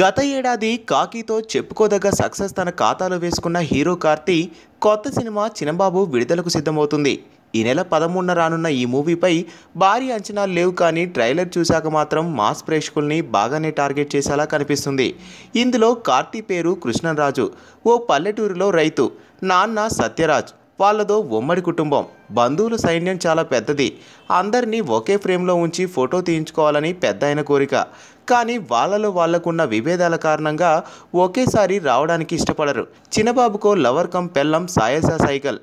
గత ఏడాది కాకీతో చెప్పుకోదగ్గ సక్సెస్ తన ఖాతాలో వేసుకున్న హీరో కార్తీ కొత్త సినిమా చినబాబు విడుదలకు సిద్ధమవుతుంది ఈ నెల పదమూడున రానున్న ఈ మూవీపై భారీ అంచనాలు లేవు కానీ ట్రైలర్ చూశాక మాత్రం మాస్ ప్రేక్షకుల్ని బాగానే టార్గెట్ చేసేలా కనిపిస్తుంది ఇందులో కార్తీ పేరు కృష్ణరాజు ఓ పల్లెటూరులో రైతు నాన్న సత్యరాజ్ వాళ్ళదో ఉమ్మడి కుటుంబం బంధువుల సైన్యం చాలా పెద్దది అందరినీ ఒకే ఫ్రేమ్లో ఉంచి ఫోటో తీయించుకోవాలని పెద్ద కోరిక కానీ వాళ్ళలో వాళ్లకున్న విభేదాల కారణంగా ఒకేసారి రావడానికి ఇష్టపడరు చిన్నబాబుకో లవర్ కం పెళ్ళం సాయస సైకిల్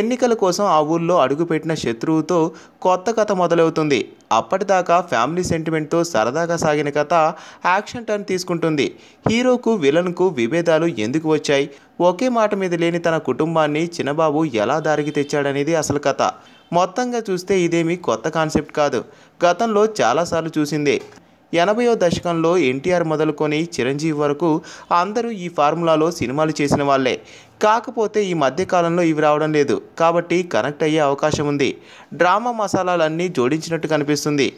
ఎన్నికల కోసం ఆ ఊళ్ళో అడుగుపెట్టిన శత్రువుతో కొత్త కథ మొదలవుతుంది అప్పటిదాకా ఫ్యామిలీ సెంటిమెంట్తో సరదాగా సాగిన కథ యాక్షన్ టర్న్ తీసుకుంటుంది హీరోకు విలన్కు విభేదాలు ఎందుకు వచ్చాయి ఒకే మాట మీద లేని తన కుటుంబాన్ని చిన్నబాబు ఎలా దారికి తెచ్చాడనేది అసలు కథ మొత్తంగా చూస్తే ఇదేమీ కొత్త కాన్సెప్ట్ కాదు గతంలో చాలాసార్లు చూసిందే ఎనభయో దశకంలో ఎన్టీఆర్ మొదలుకొని చిరంజీవి వరకు అందరూ ఈ ఫార్ములాలో సినిమాలు చేసిన వాళ్ళే కాకపోతే ఈ మధ్యకాలంలో ఇవి రావడం లేదు కాబట్టి కనెక్ట్ అయ్యే అవకాశం ఉంది డ్రామా మసాలాలన్నీ జోడించినట్టు కనిపిస్తుంది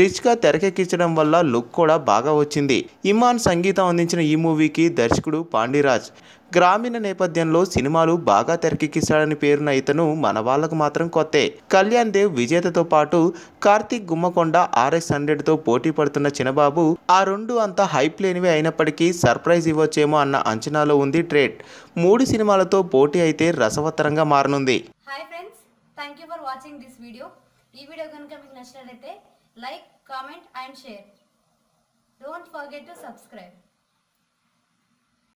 రిచ్గా తెరకెక్కించడం వల్ల లుక్ కూడా బాగా వచ్చింది ఇమాన్ సంగీతం అందించిన ఈ మూవీకి దర్శకుడు పాండిరాజ్ గ్రామీణ నేపథ్యంలో సినిమాలు బాగా తెరకెక్కిస్తాడని పేరున ఇతను మన వాళ్లకు మాత్రం కొత్తే కళ్యాణ్ దేవ్ విజేతతో పాటు కార్తీక్ గుమ్మకొండ ఆర్ఎస్ హండ్రెడ్తో పోటీ పడుతున్న చిన్నబాబు ఆ రెండు అంత హైప్ లేనివే అయినప్పటికీ సర్ప్రైజ్ ఇవ్వచ్చేమో అన్న అంచనాలో ఉంది ట్రేడ్ మూడు సినిమా సినిమాలతో పోటీ అయితే రసవత్తరంగా మారనుంది hi friends thank you for watching this video ఈ వీడియో కనుక మీకు నచ్చినట్లయితే like comment and share don't forget to subscribe